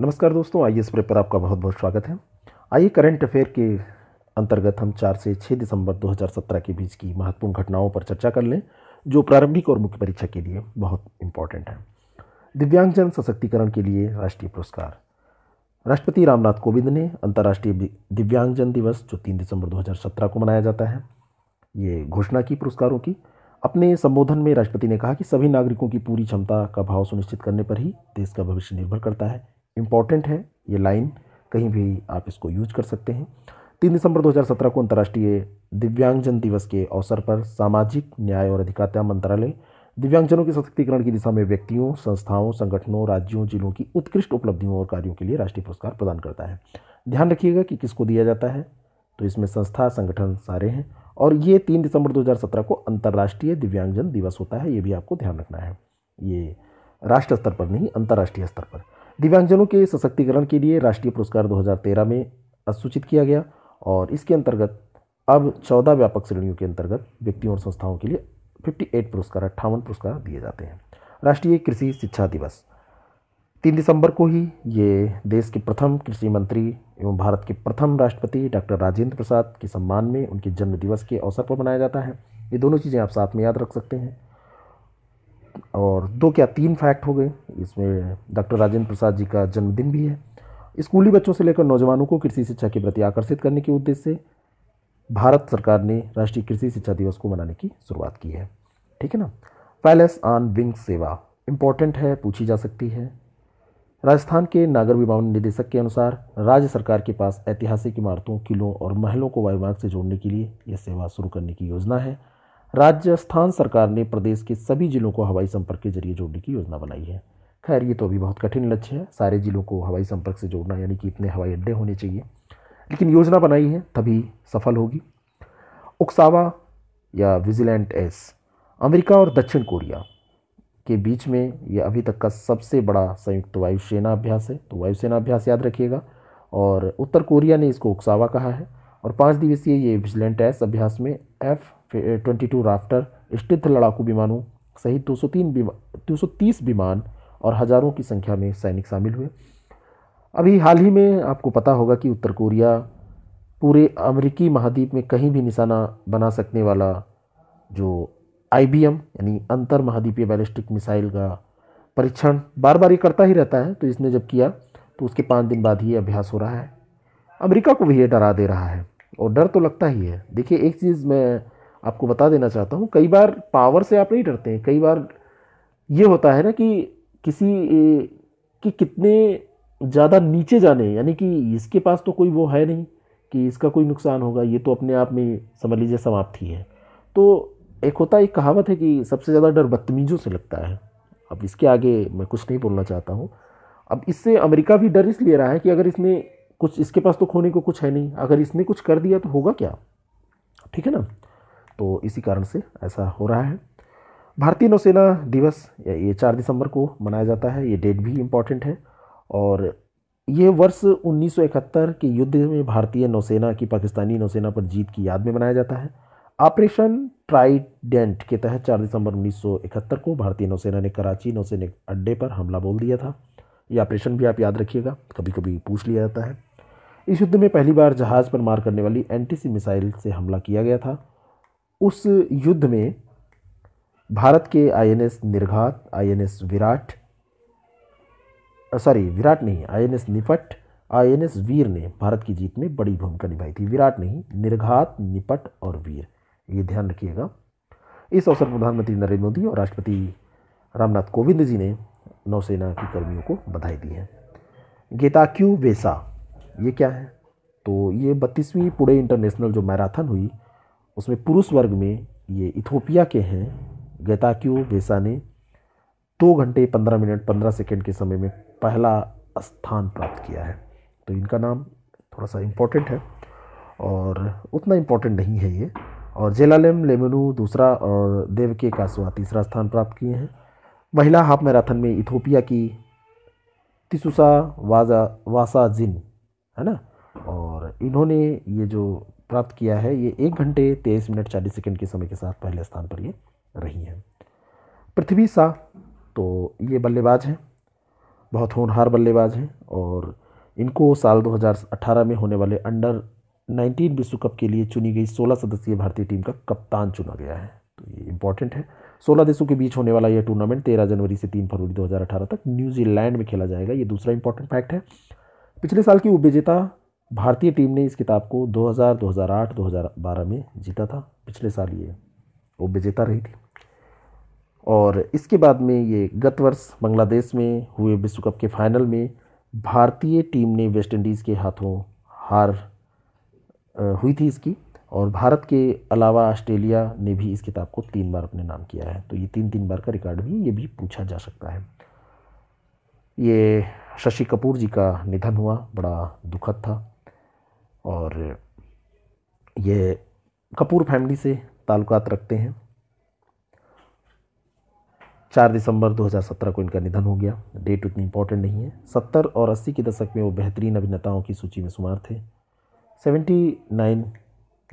नमस्कार दोस्तों I S पर आपका बहुत बहुत स्वागत है आइए करंट अफेयर के अंतर्गत हम चार से छः दिसंबर 2017 के बीच की महत्वपूर्ण घटनाओं पर चर्चा कर लें जो प्रारंभिक और मुख्य परीक्षा के लिए बहुत इंपॉर्टेंट है दिव्यांगजन सशक्तिकरण के लिए राष्ट्रीय पुरस्कार राष्ट्रपति रामनाथ कोविंद ने अंतर्राष्ट्रीय दिव्यांगजन दिवस जो तीन दिसंबर 2017 को मनाया जाता है ये घोषणा की पुरस्कारों की अपने संबोधन में राष्ट्रपति ने कहा कि सभी नागरिकों की पूरी क्षमता का भाव सुनिश्चित करने पर ही देश का भविष्य निर्भर करता है इम्पॉर्टेंट है ये लाइन कहीं भी आप इसको यूज कर सकते हैं तीन दिसंबर 2017 को अंतर्राष्ट्रीय दिव्यांगजन दिवस के अवसर पर सामाजिक न्याय और अधिकारिता मंत्रालय दिव्यांगजनों के सशक्तिकरण की दिशा में व्यक्तियों संस्थाओं संगठनों राज्यों जिलों की उत्कृष्ट उपलब्धियों और कार्यों के लिए राष्ट्रीय पुरस्कार प्रदान करता है ध्यान रखिएगा कि किसको दिया जाता है तो इसमें संस्था संगठन सारे हैं और ये तीन दिसंबर 2017 को अंतर्राष्ट्रीय दिव्यांगजन दिवस होता है ये भी आपको ध्यान रखना है ये राष्ट्र स्तर पर नहीं अंतर्राष्ट्रीय स्तर पर दिव्यांगजनों के सशक्तिकरण के लिए राष्ट्रीय पुरस्कार 2013 में असूचित किया गया और इसके अंतर्गत अब 14 व्यापक श्रेणियों के अंतर्गत व्यक्तियों और संस्थाओं के लिए 58 पुरस्कार अट्ठावन पुरस्कार दिए जाते हैं राष्ट्रीय कृषि शिक्षा दिवस तीन दिसंबर को ही ये देश के प्रथम कृषि मंत्री एवं भारत के प्रथम राष्ट्रपति डॉक्टर राजेंद्र प्रसाद के सम्मान में उनके जन्म दिवस के अवसर पर मनाया जाता है ये दोनों चीज़ें आप साथ में याद रख सकते हैं और दो क्या तीन फैक्ट हो गए इसमें डॉक्टर राजेंद्र प्रसाद जी का जन्मदिन भी है स्कूली बच्चों से लेकर नौजवानों को कृषि शिक्षा के प्रति आकर्षित करने के उद्देश्य से भारत सरकार ने राष्ट्रीय कृषि शिक्षा दिवस को मनाने की शुरुआत की है ठीक है ना पैलेस ऑन विंग सेवा इम्पॉर्टेंट है पूछी जा सकती है राजस्थान के नागर विमान निदेशक के अनुसार राज्य सरकार के पास ऐतिहासिक इमारतों किलों और महलों को वायुमार्ग से जोड़ने के लिए यह सेवा शुरू करने की योजना है राजस्थान सरकार ने प्रदेश के सभी जिलों को हवाई संपर्क के जरिए जोड़ने की योजना बनाई है खैर ये तो अभी बहुत कठिन लक्ष्य है सारे जिलों को हवाई संपर्क से जोड़ना यानी कि इतने हवाई अड्डे होने चाहिए लेकिन योजना बनाई है तभी सफल होगी उकसावा या विजिलेंट एस अमेरिका और दक्षिण कोरिया के बीच में यह अभी तक का सबसे बड़ा संयुक्त वायुसेना अभ्यास है तो वायुसेना अभ्यास याद रखिएगा और उत्तर कोरिया ने इसको उकसावा कहा है और पाँच दिवसीय ये विजिलेंट एस अभ्यास में एफ ट्वेंटी टू राफ्टर स्थित लड़ाकू विमानों सहित दो सौ तीन दो सौ तीस विमान और हज़ारों की संख्या में सैनिक शामिल हुए अभी हाल ही में आपको पता होगा कि उत्तर कोरिया पूरे अमेरिकी महाद्वीप में कहीं भी निशाना बना सकने वाला जो आई यानी अंतर महाद्वीपीय बैलिस्टिक मिसाइल का परीक्षण बार बार ये करता ही रहता है तो इसने जब किया तो उसके पाँच दिन बाद ही अभ्यास हो रहा है अमेरिका को भी ये डरा दे रहा है और डर तो लगता ही है देखिए एक चीज़ मैं आपको बता देना चाहता हूँ कई बार पावर से आप नहीं डरते हैं कई बार ये होता है ना कि किसी कि कितने ज़्यादा नीचे जाने यानी कि इसके पास तो कोई वो है नहीं कि इसका कोई नुकसान होगा ये तो अपने आप में समझ लीजिए समाप्ति है तो एक होता एक कहावत है कि सबसे ज़्यादा डर बदतमीज़ों से लगता है अब इसके आगे मैं कुछ नहीं बोलना चाहता हूँ अब इससे अमेरिका भी डर इसलिए रहा है कि अगर इसने कुछ इसके पास तो खोने को कुछ है नहीं अगर इसने कुछ कर दिया तो होगा क्या ठीक है ना तो इसी कारण से ऐसा हो रहा है भारतीय नौसेना दिवस ये चार दिसंबर को मनाया जाता है ये डेट भी इम्पॉर्टेंट है और ये वर्ष 1971 के युद्ध में भारतीय नौसेना की पाकिस्तानी नौसेना पर जीत की याद में मनाया जाता है ऑपरेशन ट्राइडेंट के तहत 4 दिसंबर 1971 को भारतीय नौसेना ने कराची नौसेना अड्डे पर हमला बोल दिया था ये ऑपरेशन भी आप याद रखिएगा कभी कभी पूछ लिया जाता है इस युद्ध में पहली बार जहाज़ पर मार करने वाली सी मिसाइल से हमला किया गया था उस युद्ध में भारत के INS Nirghat INS Virat sorry Virat नहीं आईएनएस निपट आईएनएस वीर ने भारत की जीत में बड़ी भूमिका निभाई थी विराट नहीं निर्घात निपट और वीर ये ध्यान रखिएगा इस अवसर पर प्रधानमंत्री नरेंद्र मोदी और राष्ट्रपति रामनाथ कोविंद जी ने नौसेना के कर्मियों को बधाई दी है गेताक्यू वेसा ये क्या है तो ये बत्तीसवीं पुणे इंटरनेशनल जो मैराथन हुई उसमें पुरुष वर्ग में ये इथोपिया के हैं गैताक्यू वेसा ने दो घंटे पंद्रह मिनट पंद्रह सेकेंड के समय में पहला स्थान प्राप्त किया है तो इनका नाम थोड़ा सा इम्पोर्टेंट है और उतना इम्पोर्टेंट नहीं है ये और जेलालेम लेमनू दूसरा और देव के कासवा तीसरा स्थान प्राप्त किए हैं महिला हाफ मैराथन में इथोपिया की तिसुसा वाजा वासा जिन है ना और इन्होंने ये जो प्राप्त किया है ये एक घंटे तेईस मिनट चालीस सेकेंड के समय के साथ पहले स्थान पर ये रही हैं पृथ्वी शाह तो ये बल्लेबाज हैं बहुत होनहार बल्लेबाज हैं और इनको साल 2018 में होने वाले अंडर 19 विश्व कप के लिए चुनी गई 16 सदस्यीय भारतीय टीम का कप्तान चुना गया है तो ये इंपॉर्टेंट है 16 देशों के बीच होने वाला यह टूर्नामेंट 13 जनवरी से 3 फरवरी 2018 तक न्यूजीलैंड में खेला जाएगा ये दूसरा इंपॉर्टेंट फैक्ट है पिछले साल की उपविजेता भारतीय टीम ने इस किताब को 2000, 2008, 2012 में जीता था पिछले साल ये उपविजेता रही थी और इसके बाद में ये गत वर्ष बांग्लादेश में हुए विश्व कप के फाइनल में भारतीय टीम ने वेस्ट इंडीज़ के हाथों हार हुई थी इसकी और भारत के अलावा ऑस्ट्रेलिया ने भी इस किताब को तीन बार अपने नाम किया है तो ये तीन तीन बार का रिकॉर्ड भी ये भी पूछा जा सकता है ये शशि कपूर जी का निधन हुआ बड़ा दुखद था और ये कपूर फैमिली से ताल्लुकात रखते हैं चार दिसंबर 2017 को इनका निधन हो गया डेट उतनी इम्पोर्टेंट नहीं है सत्तर और अस्सी के दशक में वो बेहतरीन अभिनेताओं की सूची में शुमार थे सेवेंटी नाइन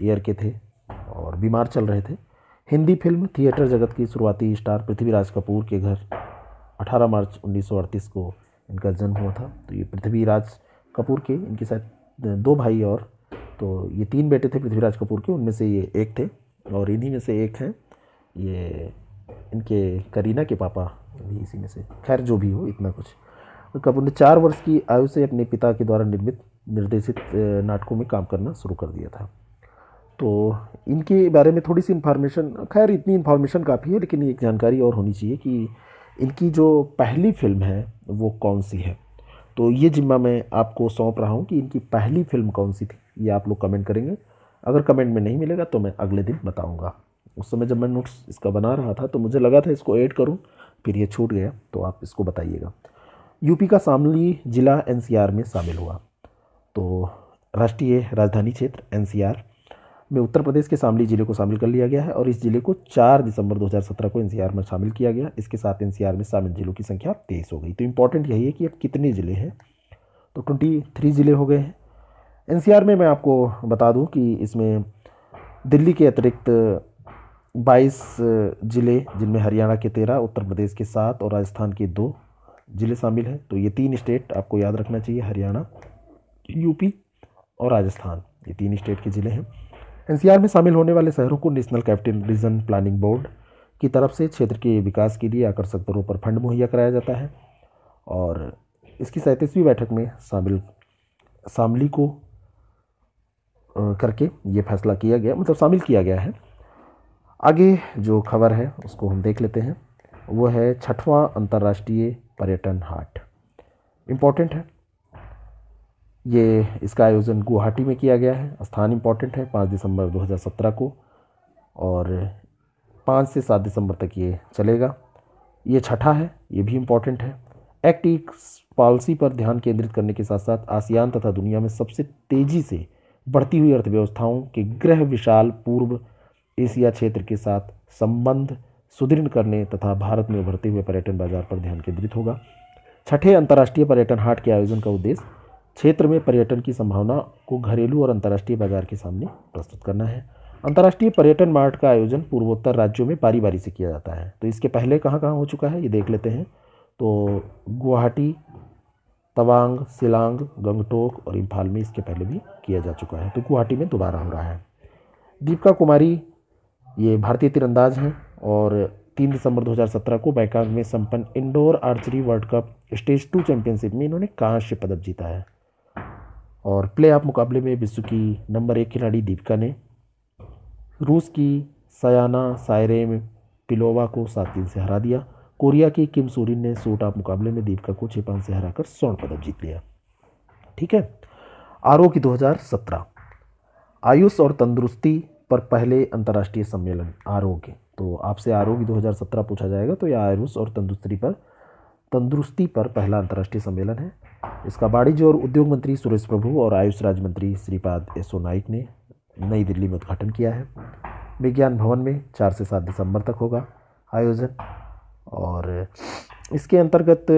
ईयर के थे और बीमार चल रहे थे हिंदी फिल्म थिएटर जगत की शुरुआती स्टार पृथ्वीराज कपूर के घर 18 मार्च 1938 को इनका जन्म हुआ था तो ये पृथ्वीराज कपूर के इनके साथ दो भाई और तो ये तीन बेटे थे पृथ्वीराज कपूर के उनमें से ये एक थे और इन्हीं में से एक हैं ये इनके करीना के पापा भी इसी में से खैर जो भी हो इतना कुछ कपूर ने चार वर्ष की आयु से अपने पिता के द्वारा निर्मित निर्देशित नाटकों में काम करना शुरू कर दिया था तो इनके बारे में थोड़ी सी इन्फॉर्मेशन खैर इतनी इन्फॉर्मेशन काफ़ी है लेकिन एक जानकारी और होनी चाहिए कि इनकी जो पहली फिल्म है वो कौन सी है तो ये जिम्मा मैं आपको सौंप रहा हूँ कि इनकी पहली फिल्म कौन सी थी ये आप लोग कमेंट करेंगे अगर कमेंट में नहीं मिलेगा तो मैं अगले दिन बताऊँगा उस समय जब मैं नोट्स इसका बना रहा था तो मुझे लगा था इसको ऐड करूँ फिर ये छूट गया तो आप इसको बताइएगा यूपी का सामली ज़िला एन में शामिल हुआ तो राष्ट्रीय राजधानी क्षेत्र एन में उत्तर प्रदेश के शामली ज़िले को शामिल कर लिया गया है और इस ज़िले को 4 दिसंबर 2017 को एनसीआर में शामिल किया गया इसके साथ एनसीआर में शामिल ज़िलों की संख्या तेईस हो गई तो इम्पोर्टेंट यही है कि अब कितने ज़िले हैं तो ट्वेंटी थ्री ज़िले हो गए हैं एनसीआर में मैं आपको बता दूं कि इसमें दिल्ली के अतिरिक्त बाईस ज़िले जिनमें हरियाणा के तेरह उत्तर प्रदेश के सात और राजस्थान के दो ज़िले शामिल हैं तो ये तीन स्टेट आपको याद रखना चाहिए हरियाणा यूपी और राजस्थान ये तीन स्टेट के ज़िले हैं एन में शामिल होने वाले शहरों को national capital region planning board की तरफ से क्षेत्र के विकास के लिए आकर्षक दरों पर फंड मुहैया कराया जाता है और इसकी सैंतीसवीं बैठक में शामिल शामली को करके ये फैसला किया गया मतलब शामिल किया गया है आगे जो खबर है उसको हम देख लेते हैं वो है छठवां अंतर्राष्ट्रीय पर्यटन हाट इम्पॉर्टेंट है ये इसका आयोजन गुवाहाटी में किया गया है स्थान इम्पॉर्टेंट है पाँच दिसंबर 2017 को और पाँच से सात दिसंबर तक ये चलेगा ये छठा है ये भी इम्पॉर्टेंट है एक्ट पॉलिसी पर ध्यान केंद्रित करने के साथ साथ आसियान तथा दुनिया में सबसे तेज़ी से बढ़ती हुई अर्थव्यवस्थाओं के ग्रह विशाल पूर्व एशिया क्षेत्र के साथ संबंध सुदृढ़ करने तथा भारत में उभरते हुए पर्यटन बाजार पर ध्यान केंद्रित होगा छठे अंतर्राष्ट्रीय पर्यटन हाट के आयोजन का उद्देश्य क्षेत्र में पर्यटन की संभावना को घरेलू और अंतर्राष्ट्रीय बाजार के सामने प्रस्तुत करना है अंतर्राष्ट्रीय पर्यटन मार्ट का आयोजन पूर्वोत्तर राज्यों में बारी बारी से किया जाता है तो इसके पहले कहाँ कहाँ हो चुका है ये देख लेते हैं तो गुवाहाटी तवांग सिलांग गंगटोक और इम्फाल में इसके पहले भी किया जा चुका है तो गुवाहाटी में दोबारा हो रहा है दीपिका कुमारी ये भारतीय तीरंदाज हैं और तीन दिसंबर 2017 को बैकांग में संपन्न indoor archery world cup stage two championship में इन्होंने कांस्य पदक जीता है और प्ले ऑफ मुकाबले में विश्व की नंबर एक खिलाड़ी दीपिका ने रूस की सयाना सायरेम पिलोवा को सात तीन से हरा दिया कोरिया की किम सोरिन ने सूट आप मुकाबले में दीपिका को छः पाँच से हरा कर स्वर्ण पदक जीत लिया ठीक है आर की 2017 आयुष और तंदुरुस्ती पर पहले अंतर्राष्ट्रीय सम्मेलन आर के तो आपसे आर की 2017 पूछा जाएगा तो यह आयुष और तंदुरुस्ती पर तंदुरुस्ती पर पहला अंतर्राष्ट्रीय सम्मेलन है इसका वाणिज्य और उद्योग मंत्री सुरेश प्रभु और आयुष राज्य मंत्री श्रीपाद यसो नाइक ने नई दिल्ली में उद्घाटन किया है विज्ञान भवन में चार से सात दिसंबर तक होगा आयोजन और इसके अंतर्गत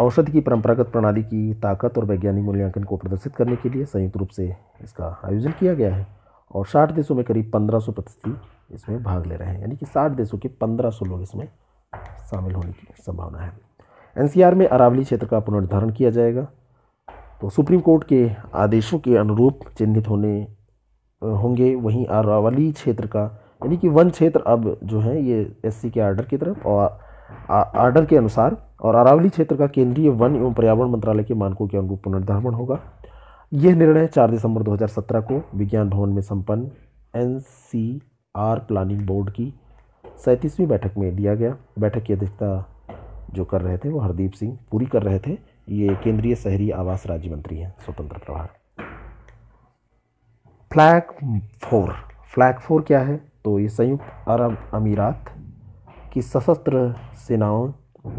औषधि की परंपरागत प्रणाली की ताकत और वैज्ञानिक मूल्यांकन को प्रदर्शित करने के लिए संयुक्त रूप से इसका आयोजन किया गया है और साठ देशों में करीब पंद्रह सौ प्रतिष्ठी इसमें भाग ले रहे हैं यानी कि साठ देशों के पंद्रह सौ लोग इसमें शामिल होने की संभावना है एनसीआर में अरावली क्षेत्र का पुनर्धारण किया जाएगा तो सुप्रीम कोर्ट के आदेशों के अनुरूप चिन्हित होने होंगे वहीं अरावली क्षेत्र का यानी कि वन क्षेत्र अब जो है ये एस के आर्डर की तरफ और आर्डर के अनुसार और अरावली क्षेत्र का केंद्रीय वन एवं पर्यावरण मंत्रालय के मानकों के अनुरूप पुनर्धारण होगा यह निर्णय 4 दिसंबर 2017 को विज्ञान भवन में संपन्न एन प्लानिंग बोर्ड की सैंतीसवीं बैठक में दिया गया बैठक की अध्यक्षता जो कर रहे थे वो हरदीप सिंह पूरी कर रहे थे ये केंद्रीय शहरी आवास राज्य मंत्री हैं स्वतंत्र प्रभार फ्लैग फोर फ्लैग फोर क्या है तो ये संयुक्त अरब अमीरात की सशस्त्र सेनाओं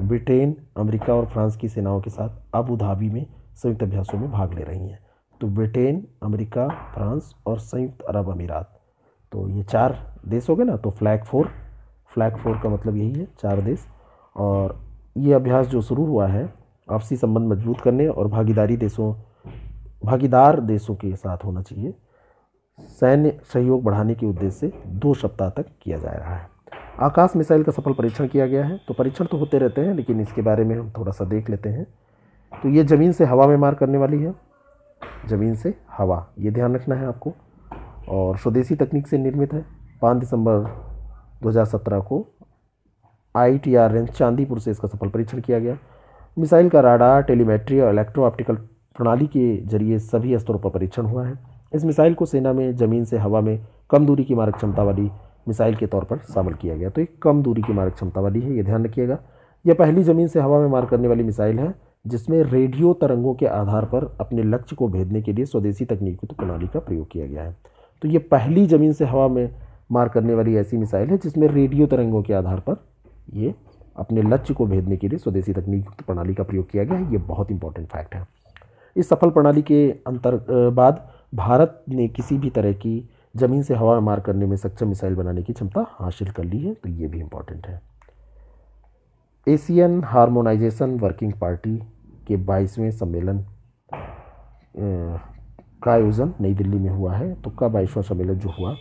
ब्रिटेन अमेरिका और फ्रांस की सेनाओं के साथ अबू धाबी में संयुक्त अभ्यासों में भाग ले रही हैं तो ब्रिटेन अमेरिका फ्रांस और संयुक्त अरब अमीरात तो ये चार देश हो गए ना तो फ्लैग फोर फ्लैग फोर का मतलब यही है चार देश और ये अभ्यास जो शुरू हुआ है आपसी संबंध मजबूत करने और भागीदारी देशों भागीदार देशों के साथ होना चाहिए सैन्य सहयोग बढ़ाने के उद्देश्य से दो सप्ताह तक किया जा रहा है आकाश मिसाइल का सफल परीक्षण किया गया है तो परीक्षण तो होते रहते हैं लेकिन इसके बारे में हम थोड़ा सा देख लेते हैं तो ये ज़मीन से हवा में मार करने वाली है ज़मीन से हवा ये ध्यान रखना है आपको और स्वदेशी तकनीक से निर्मित है पाँच दिसंबर 2017 को I T R range Chandipur से इसका सफल परीक्षण किया गया मिसाइल का राडार टेलीमेट्री और इलेक्ट्रो ऑप्टिकल प्रणाली के जरिए सभी स्तरों पर परीक्षण हुआ है इस मिसाइल को सेना में ज़मीन से हवा में कम दूरी की मारक क्षमता वाली मिसाइल के तौर पर शामिल किया गया तो एक कम दूरी की मारक क्षमता वाली है ये ध्यान रखिएगा यह पहली ज़मीन से हवा में मार करने वाली मिसाइल है जिसमें रेडियो तरंगों के आधार पर अपने लक्ष्य को भेदने के लिए स्वदेशी तकनीकी तो प्रणाली का प्रयोग किया गया है तो ये पहली ज़मीन से हवा में मार करने वाली ऐसी मिसाइल है जिसमें रेडियो तरंगों के आधार पर ये अपने लक्ष्य को भेदने के लिए स्वदेशी तकनीक युक्त प्रणाली का प्रयोग किया गया है ये बहुत इंपॉर्टेंट फैक्ट है इस सफल प्रणाली के अंतर बाद भारत ने किसी भी तरह की ज़मीन से हवा मार करने में सक्षम मिसाइल बनाने की क्षमता हासिल कर ली है तो ये भी इम्पोर्टेंट है एशियन हार्मोनाइजेशन वर्किंग पार्टी के 22वें सम्मेलन का आयोजन नई दिल्ली में हुआ है तो का बाईसवां सम्मेलन जो हुआ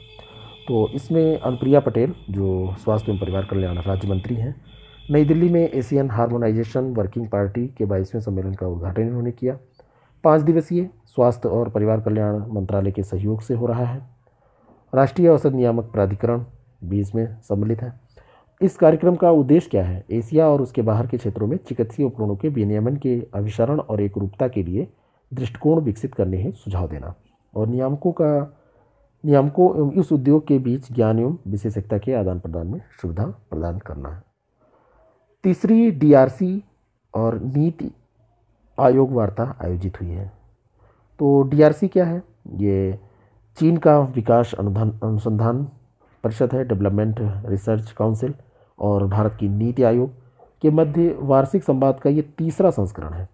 तो इसमें अनुप्रिया पटेल जो स्वास्थ्य एवं परिवार कल्याण राज्य मंत्री हैं नई दिल्ली में एशियन हार्मोनाइजेशन वर्किंग पार्टी के बाईसवें सम्मेलन का उद्घाटन इन्होंने किया पाँच दिवसीय स्वास्थ्य और परिवार कल्याण मंत्रालय के सहयोग से हो रहा है राष्ट्रीय औसत नियामक प्राधिकरण बीस में सम्मिलित है इस कार्यक्रम का उद्देश्य क्या है एशिया और उसके बाहर के क्षेत्रों में चिकित्सीय उपकरणों के विनियमन के अभिसरण और एकरूपता के लिए दृष्टिकोण विकसित करने हैं सुझाव देना और नियामकों का नियामकों एवं इस उद्योग के बीच ज्ञान एवं विशेषज्ञता के आदान प्रदान में सुविधा प्रदान करना है तीसरी डीआरसी और नीति आयोग वार्ता आयोजित हुई है तो डीआरसी क्या है ये चीन का विकास अनुधान अनुसंधान परिषद है डेवलपमेंट रिसर्च काउंसिल और भारत की नीति आयोग के मध्य वार्षिक संवाद का ये तीसरा संस्करण है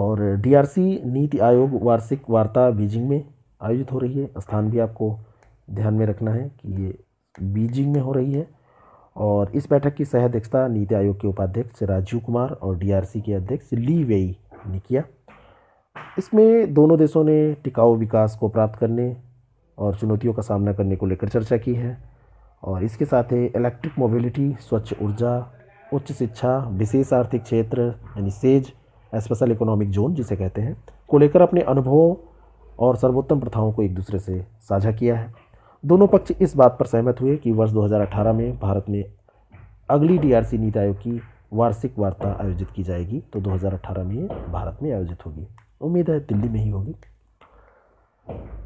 और डीआरसी नीति आयोग वार्षिक वार्ता बीजिंग में आयोजित हो रही है स्थान भी आपको ध्यान में रखना है कि ये बीजिंग में हो रही है और इस बैठक की सह अध्यक्षता नीति आयोग के उपाध्यक्ष राजीव कुमार और डीआरसी के अध्यक्ष ली वेई ने किया इसमें दोनों देशों ने टिकाऊ विकास को प्राप्त करने और चुनौतियों का सामना करने को लेकर चर्चा की है और इसके साथ ही इलेक्ट्रिक मोबिलिटी स्वच्छ ऊर्जा उच्च शिक्षा विशेष आर्थिक क्षेत्र यानी सेज स्पेशल इकोनॉमिक जोन जिसे कहते हैं को लेकर अपने अनुभवों और सर्वोत्तम प्रथाओं को एक दूसरे से साझा किया है दोनों पक्ष इस बात पर सहमत हुए कि वर्ष 2018 में भारत में अगली डीआरसी नीति आयोग की वार्षिक वार्ता आयोजित की जाएगी तो 2018 में भारत में आयोजित होगी उम्मीद है दिल्ली में ही होगी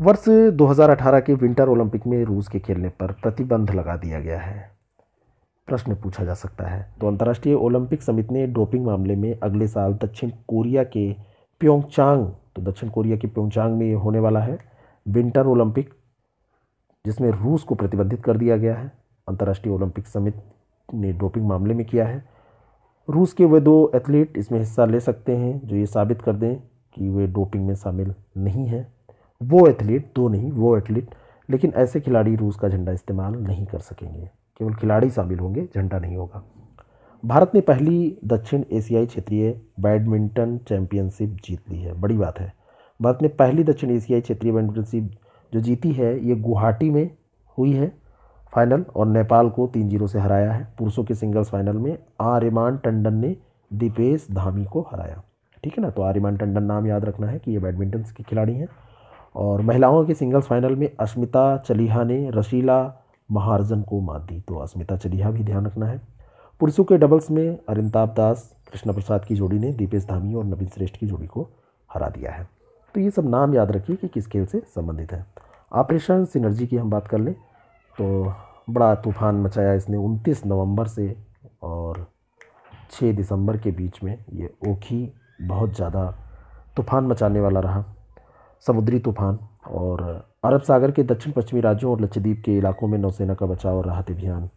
वर्ष 2018 के विंटर ओलंपिक में रूस के खेलने पर प्रतिबंध लगा दिया गया है प्रश्न पूछा जा सकता है तो अंतर्राष्ट्रीय ओलंपिक समिति ने डोपिंग मामले में अगले साल दक्षिण कोरिया के प्योंगचांग तो दक्षिण कोरिया की प्योंगचांग में ये होने वाला है विंटर ओलंपिक जिसमें रूस को प्रतिबंधित कर दिया गया है अंतर्राष्ट्रीय ओलंपिक समिति ने डोपिंग मामले में किया है रूस के वे दो एथलीट इसमें हिस्सा ले सकते हैं जो ये साबित कर दें कि वे डोपिंग में शामिल नहीं हैं वो एथलीट दो नहीं वो एथलीट लेकिन ऐसे खिलाड़ी रूस का झंडा इस्तेमाल नहीं कर सकेंगे केवल खिलाड़ी शामिल होंगे झंडा नहीं होगा भारत ने पहली दक्षिण एशियाई क्षेत्रीय बैडमिंटन चैंपियनशिप जीत ली है बड़ी बात है भारत ने पहली दक्षिण एशियाई क्षेत्रीय बैडमिंटनशिप जो जीती है ये गुवाहाटी में हुई है फाइनल और नेपाल को तीन जीरो से हराया है पुरुषों के सिंगल्स फाइनल में आर्यमान टंडन ने दीपेश धामी को हराया ठीक है ना तो आर्यमान टंडन नाम याद रखना है कि ये बैडमिंटन के खिलाड़ी हैं और महिलाओं के सिंगल्स फाइनल में अस्मिता चलीहा ने रशीला महार्जन को मात दी तो अस्मिता चलीहा भी ध्यान रखना है पुरुषों के डबल्स में अरिंताभ दास कृष्णा प्रसाद की जोड़ी ने दीपेश धामी और नवीन श्रेष्ठ की जोड़ी को हरा दिया है तो ये सब नाम याद रखिए कि किस खेल से संबंधित है ऑपरेशन सिनर्जी की हम बात कर लें तो बड़ा तूफान मचाया इसने 29 नवंबर से और 6 दिसंबर के बीच में ये ओखी बहुत ज़्यादा तूफान मचाने वाला रहा समुद्री तूफान और अरब सागर के दक्षिण पश्चिमी राज्यों और लक्षद्वीप के इलाकों में नौसेना का बचाव और राहत अभियान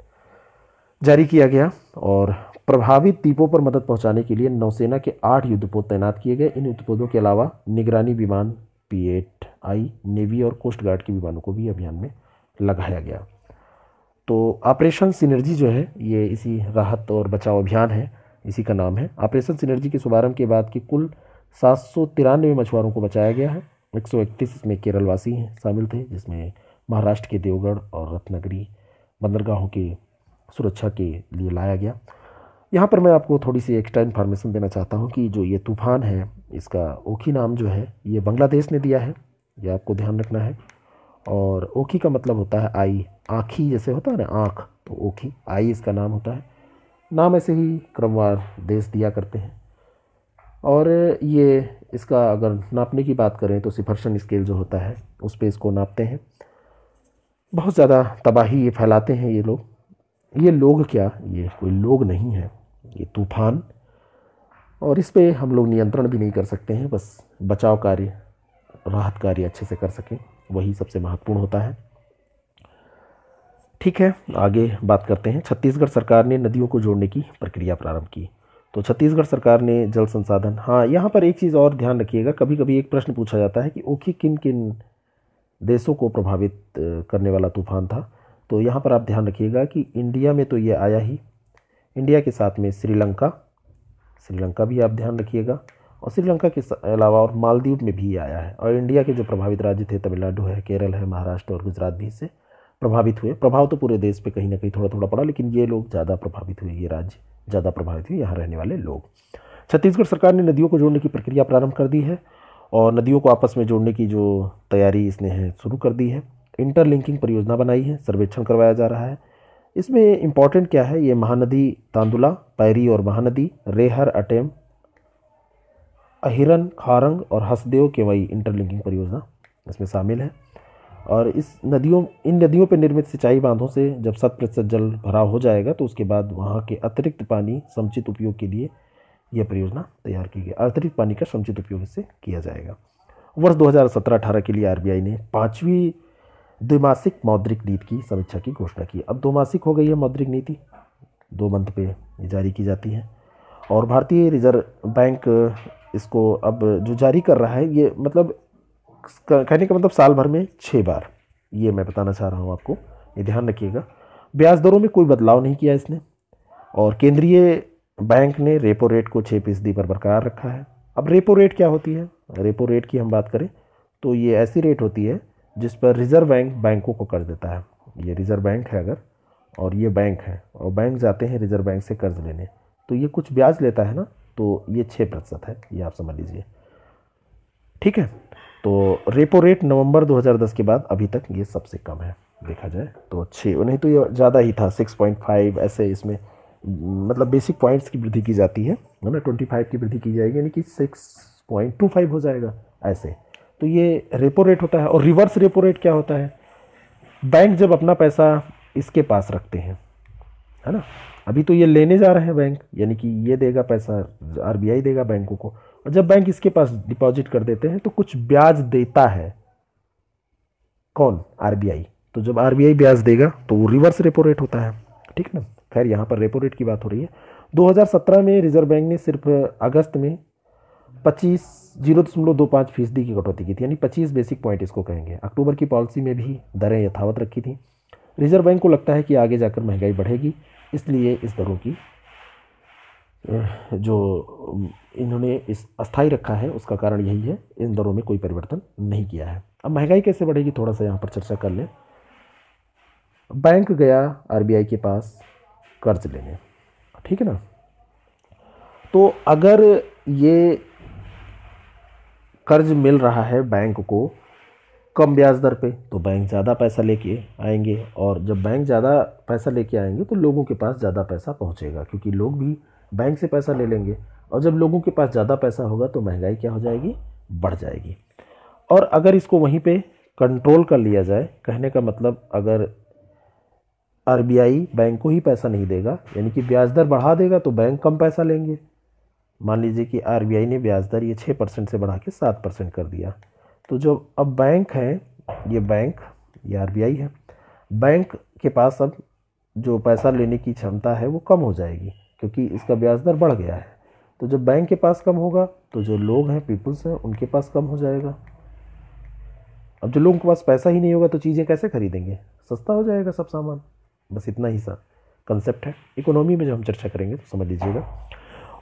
जारी किया गया और प्रभावित द्वीपों पर मदद पहुंचाने के लिए नौसेना के आठ युद्धपोत तैनात किए गए इन युद्धपोतों के अलावा निगरानी विमान पी एट आई नेवी और कोस्ट गार्ड के विमानों को भी अभियान में लगाया गया तो ऑपरेशन सिनर्जी जो है ये इसी राहत और बचाव अभियान है इसी का नाम है ऑपरेशन सिनर्जी के शुभारंभ के बाद कि कुल सात सौ तिरानवे मछुआरों को बचाया गया है एक सौ इकतीस इसमें केरलवासी हैं शामिल थे जिसमें महाराष्ट्र के देवगढ़ और रत्नगिरी बंदरगाहों के सुरक्षा के लिए लाया गया यहाँ पर मैं आपको थोड़ी सी एक्स्ट्रा इन्फॉर्मेशन देना चाहता हूँ कि जो ये तूफ़ान है इसका ओखी नाम जो है ये बांग्लादेश ने दिया है ये आपको ध्यान रखना है और ओखी का मतलब होता है आई आँखी जैसे होता है ना आँख तो ओखी आई इसका नाम होता है नाम ऐसे ही क्रमवार देश दिया करते हैं और ये इसका अगर नापने की बात करें तो सिफर्शन स्केल जो होता है उस पर इसको नापते हैं बहुत ज़्यादा तबाही ये फैलाते हैं ये लोग ये लोग क्या ये कोई लोग नहीं है ये तूफान और इस पर हम लोग नियंत्रण भी नहीं कर सकते हैं बस बचाव कार्य राहत कार्य अच्छे से कर सकें वही सबसे महत्वपूर्ण होता है ठीक है आगे बात करते हैं छत्तीसगढ़ सरकार ने नदियों को जोड़ने की प्रक्रिया प्रारंभ की तो छत्तीसगढ़ सरकार ने जल संसाधन हाँ यहाँ पर एक चीज़ और ध्यान रखिएगा कभी कभी एक प्रश्न पूछा जाता है कि ओखी किन किन देशों को प्रभावित करने वाला तूफान था तो यहाँ पर आप ध्यान रखिएगा कि इंडिया में तो ये आया ही इंडिया के साथ में श्रीलंका श्रीलंका भी आप ध्यान रखिएगा और श्रीलंका के अलावा और मालदीव में भी आया है और इंडिया के जो प्रभावित राज्य थे तमिलनाडु है केरल है महाराष्ट्र और गुजरात भी इससे प्रभावित हुए प्रभाव तो पूरे देश पे कहीं ना कहीं थोड़ा थोड़ा पड़ा लेकिन ये लोग ज़्यादा प्रभावित हुए ये राज्य ज़्यादा प्रभावित हुए यहाँ रहने वाले लोग छत्तीसगढ़ सरकार ने नदियों को जोड़ने की प्रक्रिया प्रारंभ कर दी है और नदियों को आपस में जोड़ने की जो तैयारी इसने शुरू कर दी है इंटरलिंकिंग परियोजना बनाई है सर्वेक्षण करवाया जा रहा है इसमें इम्पॉर्टेंट क्या है ये महानदी तांदुला पैरी और महानदी रेहर अटेम अहिरन खारंग और हसदेव केवई इंटरलिंकिंग परियोजना इसमें शामिल है और इस नदियों इन नदियों पर निर्मित सिंचाई बांधों से जब शत प्रतिशत जल भराव हो जाएगा तो उसके बाद वहाँ के अतिरिक्त पानी समुचित उपयोग के लिए यह परियोजना तैयार की गई अतिरिक्त पानी का समुचित उपयोग इससे किया जाएगा वर्ष 2017-18 के लिए आरबीआई ने पाँचवीं द्विमासिक मौद्रिक नीति की समीक्षा की घोषणा की अब दो मासिक हो गई है मौद्रिक नीति दो मंथ पे जारी की जाती है और भारतीय रिजर्व बैंक इसको अब जो जारी कर रहा है ये मतलब कहने का मतलब साल भर में छः बार ये मैं बताना चाह रहा हूँ आपको ये ध्यान रखिएगा ब्याज दरों में कोई बदलाव नहीं किया इसने और केंद्रीय बैंक ने रेपो रेट को छः फीसदी पर बरकरार रखा है अब रेपो रेट क्या होती है रेपो रेट की हम बात करें तो ये ऐसी रेट होती है जिस पर रिज़र्व बैंक बैंकों को कर्ज देता है ये रिज़र्व बैंक है अगर और ये बैंक है और बैंक जाते हैं रिज़र्व बैंक से कर्ज लेने तो ये कुछ ब्याज लेता है ना तो ये छः प्रतिशत है ये आप समझ लीजिए ठीक है तो रेपो रेट नवंबर 2010 के बाद अभी तक ये सबसे कम है देखा जाए तो छः नहीं तो ये ज़्यादा ही था 6.5 ऐसे इसमें मतलब बेसिक पॉइंट्स की वृद्धि की जाती है ना ट्वेंटी फाइव की वृद्धि की जाएगी यानी कि सिक्स पॉइंट टू फाइव हो जाएगा ऐसे तो ये रेपो रेट होता है और रिवर्स रेपो रेट क्या होता है बैंक जब अपना पैसा इसके पास रखते हैं है ना अभी तो ये लेने जा रहे हैं बैंक यानी कि ये देगा पैसा आर देगा बैंकों को और जब बैंक इसके पास डिपॉजिट कर देते हैं तो कुछ ब्याज देता है कौन आर तो जब आर ब्याज देगा तो वो रिवर्स रेपो रेट होता है ठीक ना खैर यहाँ पर रेपो रेट की बात हो रही है 2017 में रिजर्व बैंक ने सिर्फ अगस्त में पच्चीस जीरो दशमलव दो पाँच फीसदी की कटौती की थी यानी पच्चीस बेसिक पॉइंट इसको कहेंगे अक्टूबर की पॉलिसी में भी दरें यथावत रखी थी रिजर्व बैंक को लगता है कि आगे जाकर महंगाई बढ़ेगी इसलिए इस दरों की जो इन्होंने इस अस्थाई रखा है उसका कारण यही है इन दरों में कोई परिवर्तन नहीं किया है अब महंगाई कैसे बढ़ेगी थोड़ा सा यहाँ पर चर्चा कर लें बैंक गया आर के पास कर्ज लेने ठीक है ना तो अगर ये कर्ज मिल रहा है बैंक को कम ब्याज दर पे तो बैंक ज़्यादा पैसा लेके आएंगे और जब बैंक ज़्यादा पैसा लेके आएंगे तो लोगों के पास ज़्यादा पैसा पहुँचेगा क्योंकि लोग भी बैंक से पैसा ले लेंगे और जब लोगों के पास ज़्यादा पैसा होगा तो महंगाई क्या हो जाएगी बढ़ जाएगी और अगर इसको वहीं पर कंट्रोल कर लिया जाए कहने का मतलब अगर आर बैंक को ही पैसा नहीं देगा यानी कि ब्याज दर बढ़ा देगा तो बैंक कम पैसा लेंगे मान लीजिए कि आर ने ब्याज दर ये छः परसेंट से बढ़ा के सात परसेंट कर दिया तो जो अब बैंक हैं ये बैंक ये आर है बैंक के पास अब जो पैसा लेने की क्षमता है वो कम हो जाएगी क्योंकि इसका ब्याज दर बढ़ गया है तो जब बैंक के पास कम होगा तो जो लोग हैं पीपुल्स हैं उनके पास कम हो जाएगा अब जो लोगों के पास पैसा ही नहीं होगा तो चीज़ें कैसे खरीदेंगे सस्ता हो जाएगा सब सामान बस इतना ही सा कंसेप्ट है इकोनॉमी में जब हम चर्चा करेंगे तो समझ लीजिएगा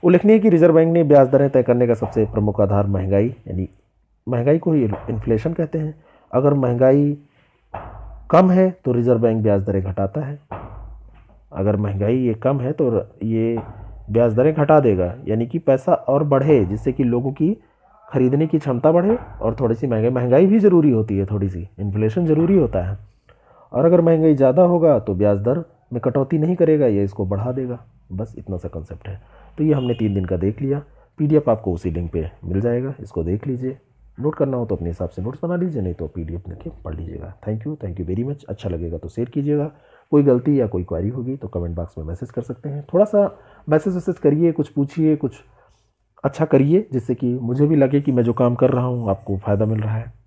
उल्लेखनीय है कि रिजर्व बैंक ने ब्याज दरें तय करने का सबसे प्रमुख आधार महंगाई यानी महंगाई को ही इन्फ्लेशन कहते हैं अगर महंगाई कम है तो रिज़र्व बैंक ब्याज दरें घटाता है अगर महंगाई ये कम है तो ये ब्याज दरें घटा देगा यानी कि पैसा और बढ़े जिससे कि लोगों की खरीदने की क्षमता बढ़े और थोड़ी सी महंगाई महंगाई भी ज़रूरी होती है थोड़ी सी इन्फ्लेशन ज़रूरी होता है और अगर महंगाई ज़्यादा होगा तो ब्याज दर में कटौती नहीं करेगा या इसको बढ़ा देगा बस इतना सा कंसेप्ट है तो ये हमने तीन दिन का देख लिया पी आपको उसी लिंक पर मिल जाएगा इसको देख लीजिए नोट करना हो तो अपने हिसाब से नोट्स बना लीजिए नहीं तो पी डी लेके पढ़ लीजिएगा thank you thank you very much अच्छा लगेगा तो शेयर कीजिएगा कोई गलती या कोई क्वारी होगी तो कमेंट बॉक्स में मैसेज कर सकते हैं थोड़ा सा मैसेज वैसेज करिए कुछ पूछिए कुछ अच्छा करिए जिससे कि मुझे भी लगे कि मैं जो काम कर रहा हूँ आपको फ़ायदा मिल रहा है